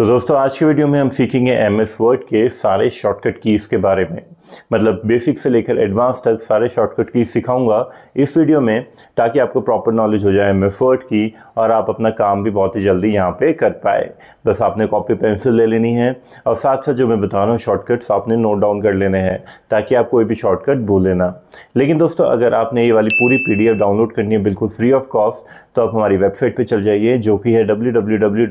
तो दोस्तों आज के वीडियो में हम सीखेंगे एम एस वर्ड के सारे शॉर्टकट कीज़ के बारे में मतलब बेसिक से लेकर एडवांस तक सारे शॉर्टकट कीज सिखाऊंगा इस वीडियो में ताकि आपको प्रॉपर नॉलेज हो जाए एम एस वर्ड की और आप अपना काम भी बहुत ही जल्दी यहाँ पे कर पाए बस आपने कॉपी पेंसिल ले लेनी है और साथ साथ जो मैं बता रहा हूँ शॉर्टकट्स आपने नोट डाउन कर लेने हैं ताकि आप कोई भी शॉर्टकट भूलें ना लेकिन दोस्तों अगर आपने ये वाली पूरी पी डाउनलोड करनी है बिल्कुल फ्री ऑफ कॉस्ट तो आप हमारी वेबसाइट पर चल जाइए जो कि है डब्ल्यू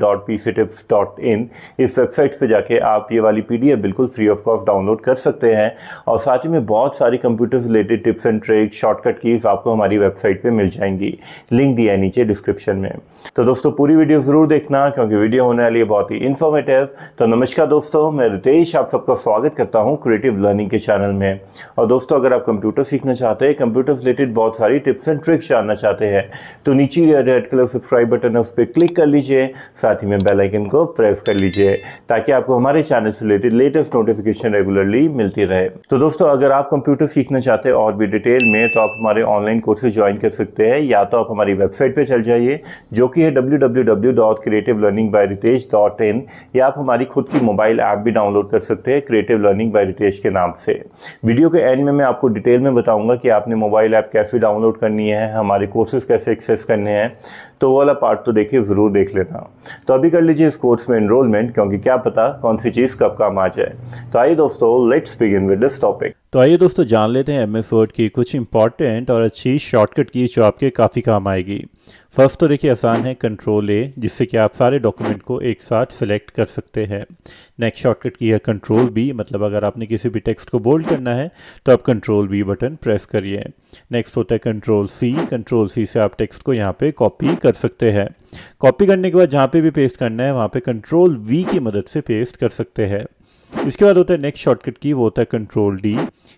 लिंक इस वेबसाइट पे जाके आप ये वाली पी बिल्कुल फ्री ऑफ कॉस्ट डाउनलोड कर सकते हैं और साथ ही में बहुत सारी computer related tips and tricks shortcut keys आपको हमारी वेबसाइट पर मिल जाएंगी लिंक दिया है नीचे डिस्क्रिप्शन में तो दोस्तों पूरी वीडियो ज़रूर देखना क्योंकि वीडियो होने वाली है बहुत ही इन्फॉर्मेटिव तो नमस्कार दोस्तों मैं रितेश आप सबका स्वागत करता हूँ क्रिएटिव लर्निंग के चैनल में और दोस्तों अगर आप कंप्यूटर सीखना चाहते हैं कंप्यूटर रिलेटेड बहुत सारी टिप्स एंड ट्रिक्स जानना चाहते हैं तो नीचे रेड कलर सब्सक्राइब बटन है उस पर क्लिक कर लीजिए साथ ही में बेल आइकन को प्रेस कर लीजिए ताकि आपको हमारे चैनल से रिलेटेड लेटेस्ट नोटिफिकेशन रेगुलरली मिलती रहे तो दोस्तों अगर आप कंप्यूटर सीखना चाहते हैं और भी डिटेल में तो आप हमारे ऑनलाइन कोर्सेज ज्वाइन कर सकते हैं या तो आप हमारी वेबसाइट पर चल जाइए जो कि है W W W dot creative learning dot in या आप हमारी खुद की मोबाइल ऐप भी डाउनलोड कर सकते हैं क्रिएटिव लर्निंग बाय रितेश के नाम से वीडियो के एंड में मैं आपको डिटेल में बताऊंगा कि आपने मोबाइल ऐप कैसे डाउनलोड करनी है हमारे कोर्सेज कैसे एक्सेस करने हैं तो वो वाला पार्ट तो देखिए ज़रूर देख लेना तो अभी कर लीजिए इस कोर्स में इनरोलमेंट क्योंकि क्या पता कौन सी चीज़ कब काम आ जाए तो आइए दोस्तों let's begin with this topic तो आइए दोस्तों जान लेते हैं एम एस वर्ड की कुछ इंपॉर्टेंट और अच्छी शॉर्टकट की जो आपके काफ़ी काम आएगी फर्स्ट तो देखिए आसान है कंट्रोल ए जिससे कि आप सारे डॉक्यूमेंट को एक साथ सेलेक्ट कर सकते हैं नेक्स्ट शॉर्टकट की है कंट्रोल बी मतलब अगर आपने किसी भी टेक्स्ट को बोल्ड करना है तो आप कंट्रोल बी बटन प्रेस करिए नेक्स्ट होता है कंट्रोल सी कंट्रोल सी से आप टेक्स्ट को यहाँ पे कॉपी कर सकते हैं कॉपी करने के बाद जहाँ पे भी पेस्ट करना है वहाँ पे कंट्रोल वी की मदद से पेस्ट कर सकते हैं इसके बाद होता है नेक्स्ट शॉर्टकट की वो होता है कंट्रोल डी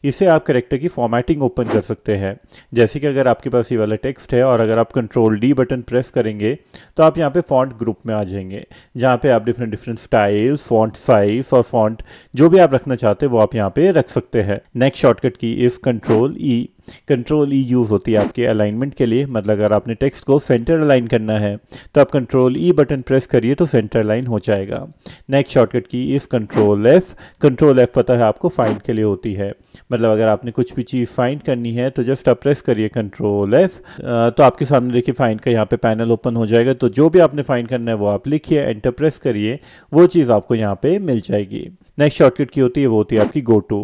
इससे आप करेक्टर की फॉर्मेटिंग ओपन कर सकते हैं जैसे कि अगर आपके पास ये वाला टेक्स्ट है और अगर आप कंट्रोल डी बटन प्रेस करेंगे तो आप यहाँ पे फॉन्ट ग्रुप में आ जाएंगे जहाँ पे आप different different styles font size और फॉन्ट जो भी आप रखना चाहते हैं वो आप यहाँ पे रख सकते हैं next shortcut key is control E control E use होती है आपके अलाइनमेंट के लिए मतलब अगर आपने टेक्स्ट को सेंटर अलाइन करना है तो आप कंट्रोल ई बटन प्रेस करिए तो सेंटर अलाइन हो जाएगा नेक्स्ट शॉर्टकट की इस कंट्रोल एफ़ कंट्रोल एफ़ पता है आपको फाइंड के लिए होती है मतलब अगर आपने कुछ भी चीज़ फाइंड करनी है तो जस्ट आप प्रेस करिए कंट्रोल एफ़ तो आपके सामने देखिए फाइंड का यहाँ पे पैनल ओपन हो जाएगा तो जो भी आपने फाइंड करना है वो आप लिखिए एंटर प्रेस करिए वो चीज़ आपको यहाँ पे मिल जाएगी नेक्स्ट शॉर्टकट की होती है वो होती है आपकी गो टू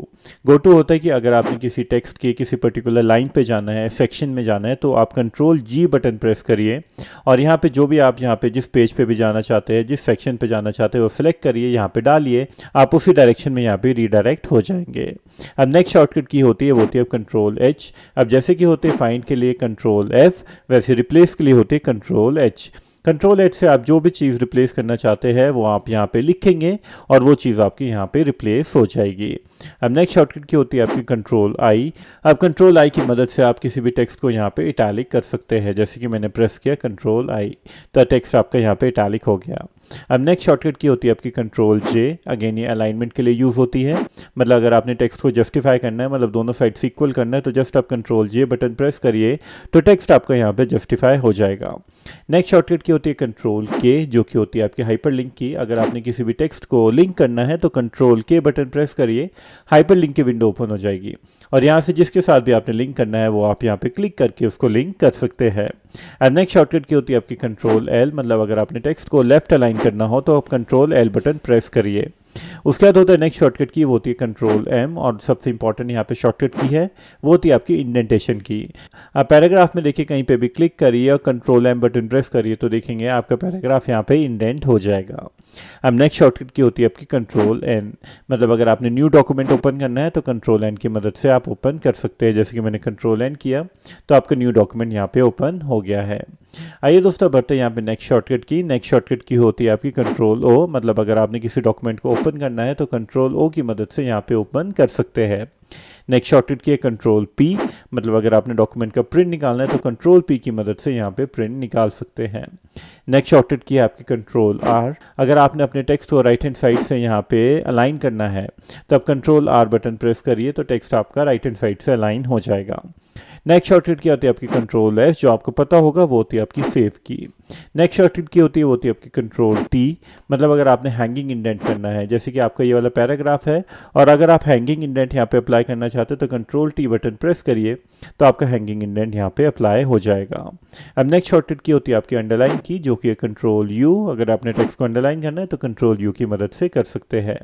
गो टू होता है कि अगर आपने किसी टेक्स्ट के किसी पर्टिकुलर पर्टिकुलर लाइन पे जाना है सेक्शन में जाना है तो आप कंट्रोल जी बटन प्रेस करिए और यहाँ पे जो भी आप यहाँ पे जिस पेज पे भी जाना चाहते हैं जिस सेक्शन पे जाना चाहते हैं वो सिलेक्ट करिए यहाँ पे डालिए आप उसी डायरेक्शन में यहाँ पे रीडायरेक्ट हो जाएंगे अब नेक्स्ट शॉर्टकट की होती है वो होती है कंट्रोल एच अब जैसे कि होते फाइंड के लिए कंट्रोल एफ वैसे रिप्लेस के लिए होती है कंट्रोल एच कंट्रोल एच से आप जो भी चीज़ रिप्लेस करना चाहते हैं वो आप यहाँ पे लिखेंगे और वो चीज़ आपकी यहाँ पे रिप्लेस हो जाएगी अब नेक्स्ट शॉर्टकट की होती है आपकी कंट्रोल आई अब कंट्रोल आई की मदद से आप किसी भी टेक्स्ट को यहाँ पे इटैलिक कर सकते हैं जैसे कि मैंने प्रेस किया कंट्रोल आई तो टेक्स्ट आपका यहाँ पे इटैलिक हो गया अब नेक्स्ट शॉर्टकट की होती है आपकी कंट्रोल जे अगेन ये अलाइनमेंट के लिए यूज़ होती है मतलब अगर आपने टेक्स्ट को जस्टिफाई करना है मतलब दोनों साइड से इक्वल करना है तो जस्ट आप कंट्रोल जे बटन प्रेस करिए तो टेक्स्ट आपका यहाँ पर जस्टिफाई हो जाएगा नेक्स्ट शॉर्टकट की होती है कंट्रोल के जो कि होती है आपके हाइपर लिंक की अगर आपने किसी भी टेक्स्ट को लिंक करना है तो कंट्रोल के बटन प्रेस करिए हाइपर लिंक की विंडो ओपन हो जाएगी और यहाँ से जिसके साथ भी आपने लिंक करना है वो आप यहाँ पे क्लिक करके उसको लिंक कर सकते हैं एंड नेक्स्ट शॉर्टकट की होती है आपकी कंट्रोल एल मतलब अगर आपने टेक्स्ट को लेफ्ट अलाइन करना हो तो आप कंट्रोल एल बटन प्रेस करिए उसके बाद होता है नेक्स्ट शॉर्टकट की वो होती है कंट्रोल एम और सबसे इंपॉर्टेंट यहाँ पे शॉर्टकट की है वो होती है आपकी इंडेंटेशन की आप पैराग्राफ में देखिए कहीं पे भी क्लिक करिए और कंट्रोल एम बटन प्रेस करिए तो देखेंगे आपका पैराग्राफ यहाँ पे इंडेंट हो जाएगा अब नेक्स्ट शॉर्टकट की होती है आपकी कंट्रोल एन मतलब अगर आपने न्यू डॉक्यूमेंट ओपन करना है तो कंट्रोल एन की मदद से आप ओपन कर सकते हैं जैसे कि मैंने कंट्रोल एन किया तो आपका न्यू डॉक्यूमेंट यहाँ पे ओपन हो गया है आइए दोस्तों बढ़ते हैं यहाँ पे नेक्स्ट शॉर्टकट की नेक्स्ट शॉर्टकट की होती है आपकी कंट्रोल ओ मतलब अगर आपने किसी डॉक्यूमेंट को ओपन ओपन करना है तो कंट्रोल ओ की मदद से यहाँ पे ओपन कर सकते हैं नेक्स्ट शॉर्टकट की है कंट्रोल पी मतलब अगर आपने डॉक्यूमेंट का प्रिंट निकालना है तो कंट्रोल पी की मदद से यहाँ पे प्रिंट निकाल सकते हैं नेक्स्ट शॉर्टकट की है आपकी कंट्रोल आर अगर आपने अपने टेक्स्ट को राइट हैंड साइड से यहाँ पे अलाइन करना है तो आप कंट्रोल आर बटन प्रेस करिए तो टेक्स्ट आपका राइट हैंड साइड से अलाइन हो जाएगा नेक्स्ट शॉर्टकट की आती है आपकी कंट्रोल एस जो आपको पता होगा वो होती है आपकी सेव की नेक्स्ट शॉर्टकट की होती है वो होती है आपकी कंट्रोल टी मतलब अगर आपने हैंगिंग इंडेंट करना है जैसे कि आपका ये वाला पैराग्राफ है और अगर आप हैंगिंग इंडेंट यहाँ पे अप्लाई करना चाहते हो तो कंट्रोल टी बटन प्रेस करिए तो आपका हैंगिंग इंडेंट यहाँ पे अप्लाई हो जाएगा अब नेक्स्ट शॉर्टकट की होती है आपकी अंडरलाइन की जो कि कंट्रोल यू अगर आपने टेक्स्ट को अंडरलाइन करना है तो कंट्रोल यू की मदद से कर सकते हैं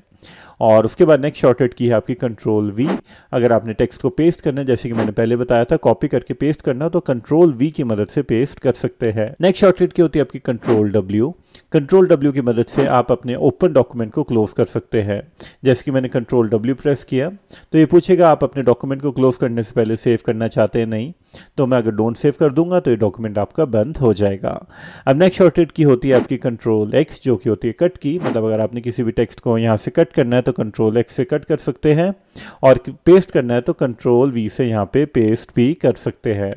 और उसके बाद नेक्स्ट शॉर्टकट की है आपकी कंट्रोल वी अगर आपने टेक्स्ट को पेस्ट करना है जैसे कि मैंने पहले बताया था कॉपी करके पेस्ट करना तो कंट्रोल वी की मदद से पेस्ट कर सकते हैं नेक्स्ट शॉर्टकट क्या होती है आपकी कंट्रोल डब्ल्यू कंट्रोल डब्ल्यू की मदद से आप अपने ओपन डॉक्यूमेंट को क्लोज कर सकते हैं जैसे कि मैंने कंट्रोल डब्ल्यू प्रेस किया तो ये पूछेगा आप अपने डॉक्यूमेंट को क्लोज करने से पहले सेव करना चाहते हैं नहीं तो मैं अगर डोंट सेव कर दूंगा तो ये डॉक्यूमेंट आपका बंद हो जाएगा अब नेक्स्ट शॉर्टेड की होती है आपकी कंट्रोल एक्स जो कि होती है कट की मतलब अगर आपने किसी भी टेक्स्ट को यहाँ से कट करना है तो कंट्रोल एक्स से कट कर सकते हैं और पेस्ट करना है तो कंट्रोल वी से यहाँ पे पेस्ट भी कर सकते हैं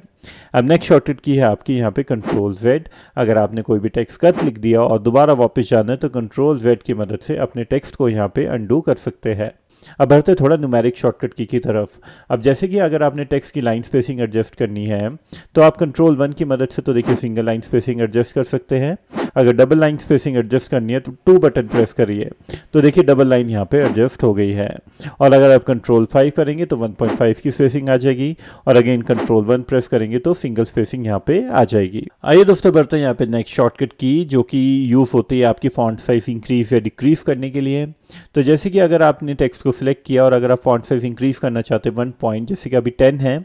अब नेक्स्ट शॉर्टकट की है आपकी यहाँ पे कंट्रोल जेड अगर आपने कोई भी टेक्स्ट कट लिख दिया और दोबारा वापस जाना है तो कंट्रोल जेड की मदद से अपने टेक्स्ट को यहाँ पे अंडू कर सकते हैं अब बढ़ते थोड़ा न्यूमेरिक शॉर्टकट की की तरफ अब जैसे कि अगर आपने टेक्स्ट की लाइन स्पेसिंग एडजस्ट करनी है तो आप कंट्रोल वन की मदद से तो देखिए सिंगल लाइन स्पेसिंग एडजस्ट कर सकते हैं अगर डबल लाइन स्पेसिंग एडजस्ट करनी है तो टू बटन प्रेस करिए तो देखिए डबल लाइन यहाँ पे एडजस्ट हो गई है और अगर आप कंट्रोल फाइव करेंगे तो वन पॉइंट फाइव की स्पेसिंग आ जाएगी और अगेन कंट्रोल वन प्रेस करेंगे तो सिंगल स्पेसिंग यहाँ पे आ जाएगी आइए दोस्तों बढ़ते हैं यहाँ पे नेक्स्ट शॉर्टकट की जो कि यूज़ होती है आपकी फॉन्ट साइज इंक्रीज या डिक्रीज करने के लिए तो जैसे कि अगर आपने टेक्स्ट को सिलेक्ट किया और अगर आप फॉन्ट साइज इंक्रीज़ करना चाहते हैं वन पॉइंट जैसे कि अभी टेन है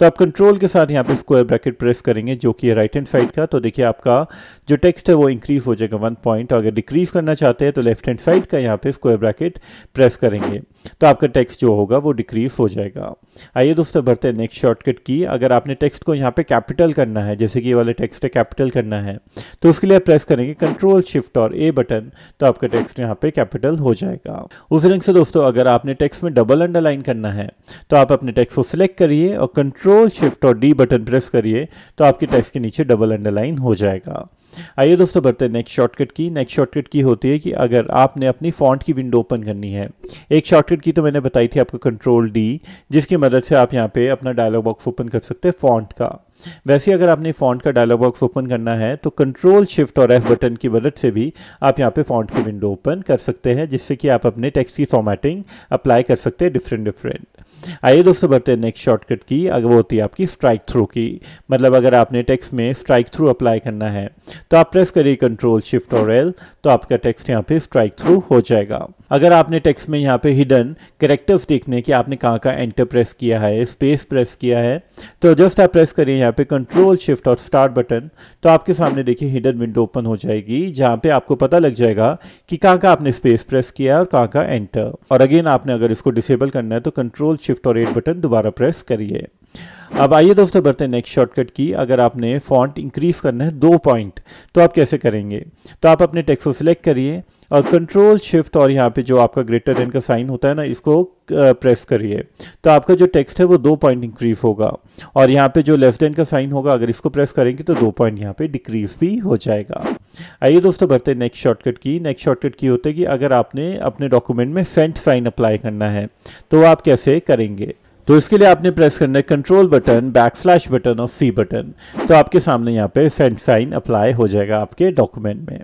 तो आप कंट्रोल के साथ यहाँ पे स्क्वायर ब्रैकेट प्रेस करेंगे जो कि राइट हैंड साइड का तो देखिए आपका जो टेक्स्ट है वो इंक्रीज़ हो जाएगा वन पॉइंट अगर डिक्रीज़ करना चाहते हैं तो लेफ्ट हैंड साइड का यहाँ पे स्क्वायर ब्रैकेट प्रेस करेंगे तो आपका टेक्स्ट जो होगा वो डिक्रीज़ हो जाएगा आइए दोस्तों बढ़ते हैं नेक्स्ट शॉर्टकट की अगर आपने टेक्स्ट को यहाँ पे कैपिटल करना है जैसे कि ये वाले टेक्स्ट है कैपिटल करना है तो उसके लिए प्रेस करेंगे कंट्रोल शिफ्ट और ए बटन तो आपका टेक्स्ट यहाँ पे कैपिटल हो जाएगा जाएगा उस रंग से दोस्तों अगर आपने टेक्स्ट में डबल अंडरलाइन करना है तो आप अपने टेक्स्ट को सिलेक्ट करिए और कंट्रोल शिफ्ट और डी बटन प्रेस करिए तो आपके टेक्स्ट के नीचे डबल अंडरलाइन हो जाएगा आइए दोस्तों बढ़ते हैं नेक्स्ट शॉर्टकट की नेक्स्ट शॉर्टकट की होती है कि अगर आपने अपनी फॉन्ट की विंडो ओपन करनी है एक शॉर्टकट की तो मैंने बताई थी आपको कंट्रोल डी जिसकी मदद से आप यहाँ पे अपना डायलॉग बॉक्स ओपन कर सकते हैं फॉन्ट का वैसे अगर आपने फ़ॉन्ट का डायलॉग बॉक्स ओपन करना है तो कंट्रोल शिफ्ट और एफ़ बटन की मदद से भी आप यहाँ पे फ़ॉन्ट की विंडो ओपन कर सकते हैं जिससे कि आप अपने टेक्स्ट की फॉर्मेटिंग अप्लाई कर सकते हैं डिफरेंट डिफरेंट आइए दोस्तों बढ़ते हैं नेक्स्ट शॉर्टकट की अगर वो होती है आपकी स्ट्राइक थ्रू की मतलब अगर आपने टेक्स्ट में स्ट्राइक थ्रू अप्लाई करना है तो आप प्रेस करिए कंट्रोल शिफ्ट और एल तो आपका टेक्स्ट यहाँ पे स्ट्राइक थ्रू हो जाएगा अगर आपने टेक्स्ट में यहाँ पे हिडन करेक्टर्स देखने कि आपने कहाँ कहाँ एंटर प्रेस किया है स्पेस प्रेस किया है तो जस्ट आप प्रेस करिए यहाँ पे कंट्रोल शिफ्ट और स्टार्ट बटन तो आपके सामने देखिए हिडन विंडो ओपन हो जाएगी जहाँ पे आपको पता लग जाएगा कि कहाँ कहाँ आपने स्पेस प्रेस किया है और कहाँ कहाँ एंटर और अगेन आपने अगर इसको डिसेबल करना है तो कंट्रोल शिफ्ट और एट बटन दोबारा प्रेस करिए अब आइए दोस्तों बढ़ते हैं नेक्स्ट शॉर्टकट की अगर आपने फॉन्ट इंक्रीज़ करना है दो पॉइंट तो आप कैसे करेंगे तो आप अपने टेक्स्ट को सिलेक्ट करिए और कंट्रोल शिफ्ट और यहाँ पे जो आपका ग्रेटर देन का साइन होता है ना इसको प्रेस करिए तो आपका जो टेक्स्ट है वो दो पॉइंट इंक्रीज़ होगा और यहाँ पे जो लेस देन का साइन होगा अगर इसको प्रेस करेंगे तो दो पॉइंट यहाँ पे डिक्रीज़ भी हो जाएगा आइए दोस्तों बढ़ते हैं नेक्स्ट शॉर्टकट की नेक्स्ट शॉर्टकट की होता है कि अगर आपने अपने डॉक्यूमेंट में सेंट साइन अप्लाई करना है तो आप कैसे करेंगे तो इसके लिए आपने प्रेस करना है control button backslash button और सी बटन तो आपके सामने यहाँ पे सेंट साइन अप्लाई हो जाएगा आपके डॉक्यूमेंट में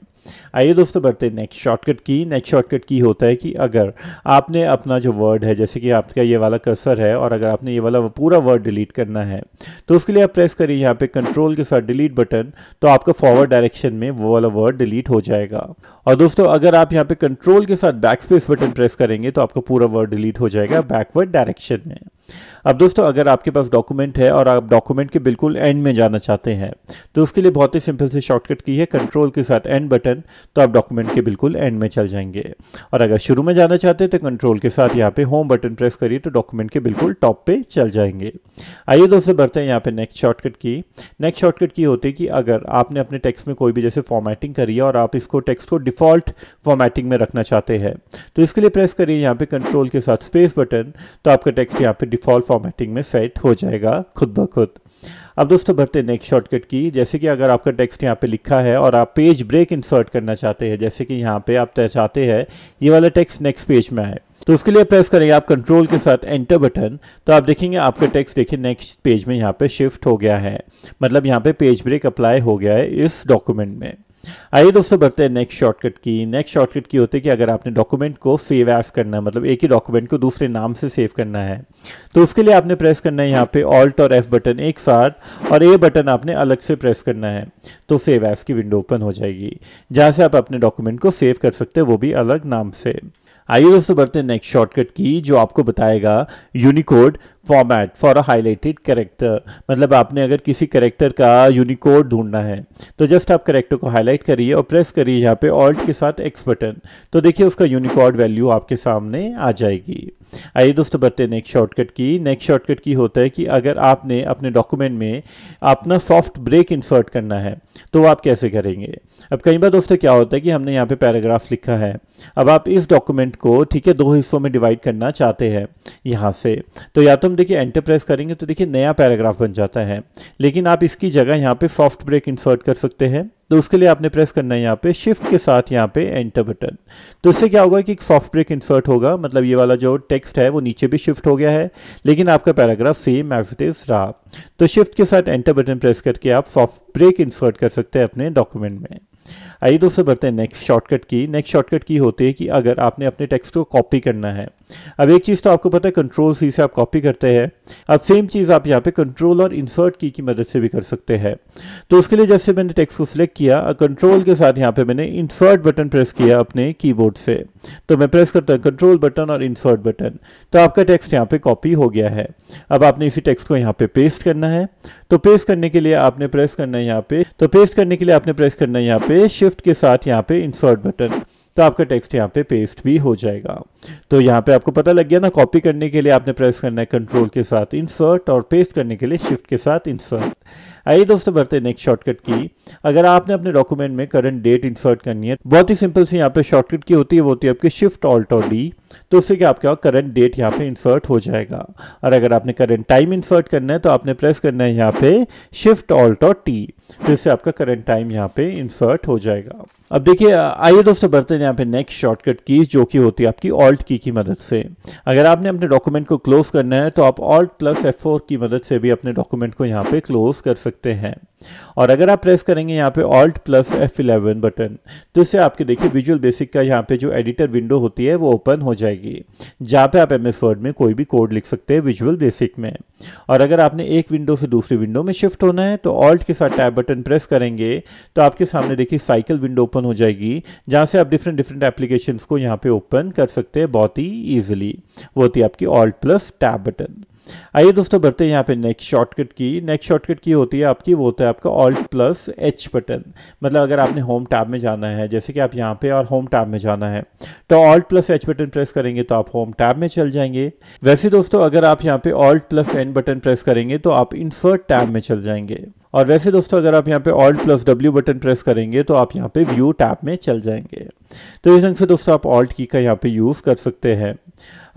आइए दोस्तों बढ़ते हैं नेक्स्ट शॉर्टकट की नेक्स्ट शॉर्टकट की होता है कि अगर आपने अपना जो वर्ड है जैसे कि आपका ये वाला कर्सर है और अगर आपने ये वाला पूरा वर्ड डिलीट करना है तो उसके लिए आप प्रेस करिए यहाँ पे कंट्रोल के साथ डिलीट बटन तो आपका फॉरवर्ड डायरेक्शन में वो वाला वर्ड डिलीट हो जाएगा और दोस्तों अगर आप यहाँ पे कंट्रोल के साथ बैक स्पेस बटन प्रेस करेंगे तो आपका पूरा वर्ड डिलीट हो जाएगा बैकवर्ड डायरेक्शन में अब दोस्तों अगर आपके पास डॉक्यूमेंट है और आप डॉक्यूमेंट के बिल्कुल एंड में जाना चाहते हैं तो उसके लिए बहुत ही सिंपल से शॉर्टकट की है कंट्रोल के साथ एंड बटन तो आप डॉक्यूमेंट के बिल्कुल एंड में चल जाएंगे और अगर शुरू में जाना चाहते हैं तो कंट्रोल के साथ यहाँ पे होम बटन प्रेस करिए तो डॉक्यूमेंट के बिल्कुल टॉप पे चल जाएंगे आइए दोस्तों बढ़ते हैं यहाँ पे नेक्स्ट शॉर्टकट की नेक्स्ट शॉर्टकट की होती है कि अगर आपने अपने टेक्स्ट में कोई भी जैसे फॉर्मेटिंग करी है और आप इसको टेक्स्ट को डिफॉल्ट फॉर्मेटिंग में रखना चाहते हैं तो इसके लिए प्रेस करिए यहाँ पे कंट्रोल के साथ स्पेस बटन तो आपका टेक्स्ट यहाँ पे डिफॉल्ट फॉर्मेटिंग में सेट हो जाएगा खुद ब खुद अब दोस्तों बढ़ते हैं नेक्स्ट शॉर्टकट की जैसे कि अगर आपका टेक्स्ट यहाँ पे लिखा है और आप पेज ब्रेक इंसर्ट करना चाहते हैं जैसे कि यहाँ पे आप चाहते हैं ये वाला टेक्स्ट नेक्स्ट पेज में आए तो उसके लिए प्रेस करेंगे आप कंट्रोल के साथ एंटर बटन तो आप देखेंगे आपका टेक्स्ट देखिए नेक्स्ट पेज में यहाँ पे शिफ्ट हो गया है मतलब यहाँ पे पेज ब्रेक अप्लाई हो गया है इस डॉक्यूमेंट में आइए दोस्तों बढ़ते हैं नेक्स्ट शॉर्टकट की नेक्स्ट शॉर्टकट की होती है कि अगर आपने डॉक्यूमेंट को सेव एज करना है मतलब एक ही डॉक्यूमेंट को दूसरे नाम से सेव करना है तो उसके लिए आपने प्रेस करना है यहाँ पे ऑल्ट और एफ बटन एक साथ और ए बटन आपने अलग से प्रेस करना है तो सेव एज की विंडो ओपन हो जाएगी जहाँ से आप अपने डॉक्यूमेंट को सेव कर सकते हैं वो भी अलग नाम से आइए दोस्तों बढ़ते हैं नेक्स्ट शॉर्टकट की जो आपको बताएगा Unicode format for a highlighted character मतलब आपने अगर किसी करेक्टर का यूनिकोड ढूंढना है तो जस्ट आप करेक्टर को हाईलाइट करिए और प्रेस करिए यहाँ पे ऑल्ट के साथ एक्स बटन तो देखिए उसका यूनिकोड वैल्यू आपके सामने आ जाएगी आइए दोस्तों बढ़ते हैं नेक्स्ट शॉर्टकट की नेक्स्ट शॉर्टकट की होता है कि अगर आपने अपने डॉक्यूमेंट में अपना सॉफ्ट ब्रेक इंसर्ट करना है तो आप कैसे करेंगे अब कई बार दोस्तों क्या होता है कि हमने यहाँ पे पैराग्राफ लिखा है अब आप इस डॉक्यूमेंट को ठीक है दो हिस्सों में डिवाइड करना चाहते हैं यहाँ से तो या तो हम देखिए एंटरप्राइज करेंगे तो देखिए नया पैराग्राफ बन जाता है लेकिन आप इसकी जगह यहाँ पर सॉफ्ट ब्रेक इंसर्ट कर सकते हैं तो उसके लिए आपने प्रेस करना है यहाँ पे शिफ्ट के साथ यहाँ पे एंटर बटन तो इससे क्या होगा कि एक सॉफ्ट ब्रेक इंसर्ट होगा मतलब ये वाला जो टेक्स्ट है वो नीचे भी शिफ्ट हो गया है लेकिन आपका paragraph same as it is रहा तो शिफ्ट के साथ एंटर बटन प्रेस करके आप सॉफ्ट ब्रेक इंसर्ट कर सकते हैं अपने डॉक्यूमेंट में आइए दोस्तों बढ़ते हैं नेक्स्ट शॉर्टकट की नेक्स्ट शॉर्टकट की होती है कि अगर आपने अपने टेक्स्ट को कॉपी करना है अब एक चीज़ तो आपको पता है कंट्रोल सी से आप कॉपी करते हैं अब सेम चीज़ आप यहाँ पे कंट्रोल और इंसर्ट की की मदद से भी कर सकते हैं तो उसके लिए जैसे मैंने टेक्स्ट को सिलेक्ट किया कंट्रोल के साथ यहाँ पे मैंने इंसर्ट बटन प्रेस किया अपने कीबोर्ड से तो मैं प्रेस करता हूँ कंट्रोल बटन और इंसर्ट बटन तो आपका टेक्स्ट यहाँ पे कॉपी हो गया है अब आपने इसी टेक्स्ट को यहाँ पे पेस्ट करना है तो पेस्ट करने के लिए आपने प्रेस करना है यहाँ पे तो पेस्ट करने के लिए आपने प्रेस करना है यहाँ पे शिफ्ट के साथ यहाँ पे इंसर्ट बटन तो आपका टेक्स्ट यहाँ पे पेस्ट भी हो जाएगा तो यहाँ पे आपको पता लग गया ना कॉपी करने के लिए आपने प्रेस करना है कंट्रोल के साथ इंसर्ट और पेस्ट करने के लिए शिफ्ट के साथ इंसर्ट आइए दोस्तों बढ़ते नेक्स्ट शॉर्टकट की अगर आपने अपने डॉक्यूमेंट में करंट डेट इंसर्ट करनी है बहुत ही सिंपल सी यहाँ पे शॉर्टकट की होती है वो होती है आपकी शिफ्ट ऑल्ट और डी तो उससे क्या आपका करंट डेट यहाँ पे इंसर्ट हो जाएगा और अगर आपने करंट टाइम इंसर्ट करना है तो आपने प्रेस करना है यहाँ पे शिफ्ट ऑल्ट और टी तो इससे आपका करंट टाइम यहाँ पे इंसर्ट हो जाएगा अब देखिए आइए दोस्तों बढ़ते हैं यहाँ पे नेक्स्ट शॉर्टकट की जो कि होती है आपकी ऑल्ट की की मदद से अगर आपने अपने डॉक्यूमेंट को क्लोज करना है तो आप ऑल्ट प्लस एफ की मदद से भी अपने डॉक्यूमेंट को यहाँ पे क्लोज कर सकते सकते हैं और अगर आप प्रेस करेंगे यहाँ पे alt plus F eleven button तो इससे आपके देखिए विजुअल बेसिक का यहाँ पे जो एडिटर विंडो होती है वो ओपन हो जाएगी जहाँ पे आप एम एस वर्ड में कोई भी कोड लिख सकते हैं विजुअल बेसिक में और अगर आपने एक विंडो से दूसरी विंडो में शिफ्ट होना है तो ऑल्ट के साथ टैब बटन प्रेस करेंगे तो आपके सामने देखिए साइकिल विंडो ओपन हो जाएगी जहाँ से आप डिफरेंट डिफरेंट एप्लीकेशन को यहाँ पे ओपन कर सकते हैं बहुत ही ईजिली वो होती है आपकी ऑल्ट प्लस टैब बटन आइए दोस्तों बढ़ते हैं यहाँ पे नेक्स्ट शॉर्टकट की नेक्स्ट शॉर्टकट की होती है आपकी वो होता है आपका ऑल्ट प्लस एच बटन मतलब अगर आपने होम टैब में जाना है जैसे कि आप यहाँ पे और होम टैब में जाना है तो alt plus H button press करेंगे तो आप होम टैब में चल जाएंगे वैसे दोस्तों अगर आप यहाँ पे alt plus N button press करेंगे तो आप इंसर्ट टैब में चल जाएंगे और वैसे दोस्तों अगर आप यहाँ पे alt plus W button press करेंगे तो आप यहाँ पे व्यू टैब में चल जाएंगे तो इस ढंग से दोस्तों आप ऑल्ट की का यहाँ पे यूज़ कर सकते हैं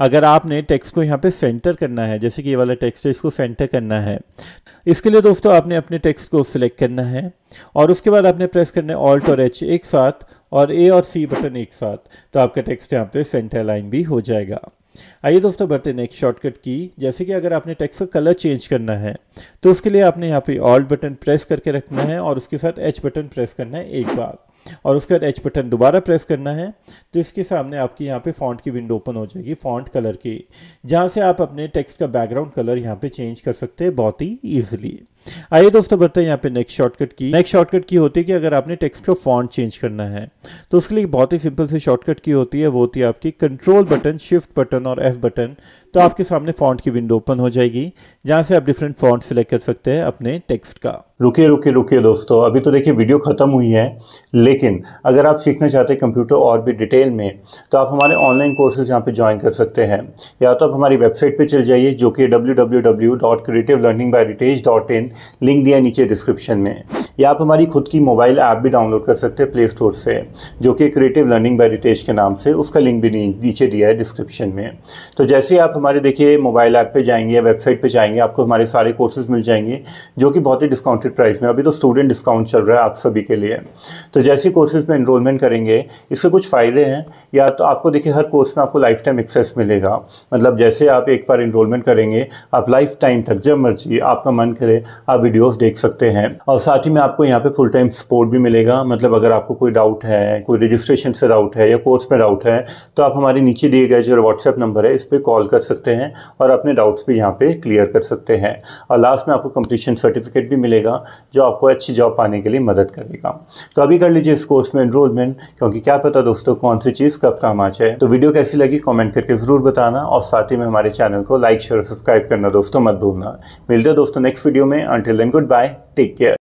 अगर आपने टेक्स्ट को यहाँ पे सेंटर करना है जैसे कि ये वाला टेक्स्ट है इसको सेंटर करना है इसके लिए दोस्तों आपने अपने टेक्स्ट को सिलेक्ट करना है और उसके बाद आपने प्रेस करना है ऑल्ट और एच एक साथ और ए और सी बटन एक साथ तो आपका टेक्स्ट यहाँ पे सेंटर लाइन भी हो जाएगा आइए दोस्तों बढ़ते हैं नेक्स्ट शॉर्टकट की जैसे कि अगर आपने टेक्स्ट का कलर चेंज करना है तो उसके लिए आपने यहाँ पे ऑल्ट बटन प्रेस करके रखना है और उसके साथ एच बटन प्रेस करना है एक बार और उसके बाद एच बटन दोबारा प्रेस करना है तो इसके सामने आपकी यहाँ पे फॉन्ट की विंडो ओपन हो जाएगी फॉन्ट कलर की जहाँ से आप अपने टेक्स्ट का बैकग्राउंड कलर यहाँ पे चेंज कर सकते हैं बहुत ही ईजिली आइए दोस्तों बढ़ते हैं यहाँ पे नेक्स्ट शॉर्टकट की नेक्स्ट शॉर्टकट की होती है कि अगर आपने टेक्स्ट को फॉन्ट चेंज करना है तो उसके लिए बहुत ही सिंपल से शॉर्टकट की होती है वो होती है आपकी कंट्रोल बटन शिफ्ट बटन और एफ बटन तो आपके सामने फॉन्ट की विंडो ओपन हो जाएगी जहाँ से आप डिफरेंट फॉन्ट सेलेक्ट कर सकते हैं अपने टेक्स्ट का रुके रुके रुके दोस्तों अभी तो देखिए वीडियो ख़त्म हुई है लेकिन अगर आप सीखना चाहते हैं कंप्यूटर और भी डिटेल में तो आप हमारे ऑनलाइन कोर्सेज यहाँ पे ज्वाइन कर सकते हैं या तो आप हमारी वेबसाइट पे चल जाइए जो कि डब्ल्यू लिंक दिया नीचे डिस्क्रिप्शन में या आप हमारी खुद की मोबाइल ऐप भी डाउनलोड कर सकते हैं प्ले स्टोर से जो कि क्रिएटिव लर्निंग बाय रिटेज के नाम से उसका लिंक भी नीचे दिया है डिस्क्रिप्शन में तो जैसे ही आप हमारे देखिए मोबाइल ऐप पर जाएंगे या वेबसाइट पर जाएंगे आपको हमारे सारे कोर्सेज मिल जाएंगे जो कि बहुत ही डिस्काउंटेड मार्केट प्राइस में अभी तो स्टूडेंट डिस्काउंट चल रहा है आप सभी के लिए तो जैसे कोर्सेज में इनरोलमेंट करेंगे इसके कुछ फ़ायदे हैं या तो आपको देखिए हर कोर्स में आपको लाइफ टाइम एक्सेस मिलेगा मतलब जैसे आप एक बार इनरोलमेंट करेंगे आप लाइफ टाइम तक जब मर्जी आपका मन करे आप वीडियोज़ देख सकते हैं और साथ ही में आपको यहाँ पर फुल टाइम सपोर्ट भी मिलेगा मतलब अगर आपको कोई डाउट है कोई रजिस्ट्रेशन से डाउट है या कोर्स में डाउट है तो आप हमारे नीचे दिए गए जो व्हाट्सएप नंबर है इस पर कॉल कर सकते हैं और अपने डाउट्स भी यहाँ पे क्लियर कर सकते हैं और लास्ट में आपको कंप्लीशन सर्टिफिकेट भी मिलेगा करना जो आपको अच्छी जॉब पाने के लिए मदद करेगा तो अभी कर लीजिए इस कोर्स में इनरोलमेंट क्योंकि क्या पता दोस्तों कौन सी चीज़ कब काम आ जाए तो वीडियो कैसी लगी कॉमेंट करके ज़रूर बताना और साथ ही में हमारे चैनल को लाइक शेयर सब्सक्राइब करना दोस्तों मत भूलना मिलते हैं दोस्तों नेक्स्ट वीडियो में until then goodbye take care